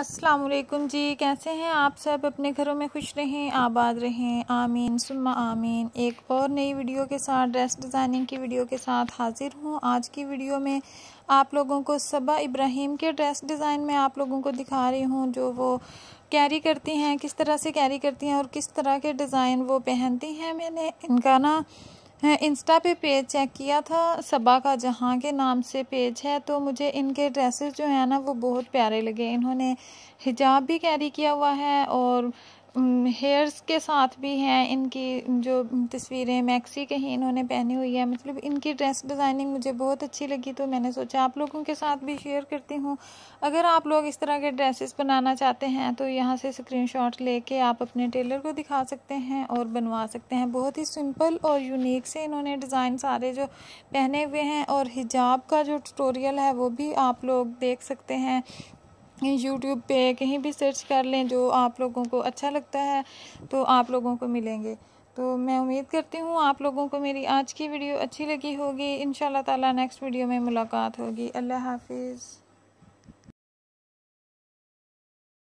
अस्सलाम वालेकुम जी कैसे हैं आप सब अपने घरों में खुश रहें आबाद रहें आमीन सुम्मा आमीन एक और नई वीडियो के साथ ड्रेस डिज़ाइनिंग की वीडियो के साथ हाज़िर हूँ आज की वीडियो में आप लोगों को सबा इब्राहिम के ड्रेस डिज़ाइन में आप लोगों को दिखा रही हूँ जो वो कैरी करती हैं किस तरह से कैरी करती हैं और किस तरह के डिज़ाइन वो पहनती हैं मैंने इनका ना इंस्टा पे पेज चेक किया था सबा का जहाँ के नाम से पेज है तो मुझे इनके ड्रेसेस जो है ना वो बहुत प्यारे लगे इन्होंने हिजाब भी कैरी किया हुआ है और हेयर्स के साथ भी हैं इनकी जो तस्वीरें मैक्सी के ही इन्होंने पहनी हुई है मतलब इनकी ड्रेस डिज़ाइनिंग मुझे बहुत अच्छी लगी तो मैंने सोचा आप लोगों के साथ भी शेयर करती हूँ अगर आप लोग इस तरह के ड्रेसेस बनाना चाहते हैं तो यहाँ से स्क्रीनशॉट लेके आप अपने टेलर को दिखा सकते हैं और बनवा सकते हैं बहुत ही सिंपल और यूनिक से इन्होंने डिज़ाइन सारे जो पहने हुए हैं और हिजाब का जो टूटोरियल है वो भी आप लोग देख सकते हैं यूट्यूब पे कहीं भी सर्च कर लें जो आप लोगों को अच्छा लगता है तो आप लोगों को मिलेंगे तो मैं उम्मीद करती हूँ आप लोगों को मेरी आज की वीडियो अच्छी लगी होगी इन ताला नेक्स्ट वीडियो में मुलाकात होगी अल्लाह हाफिज़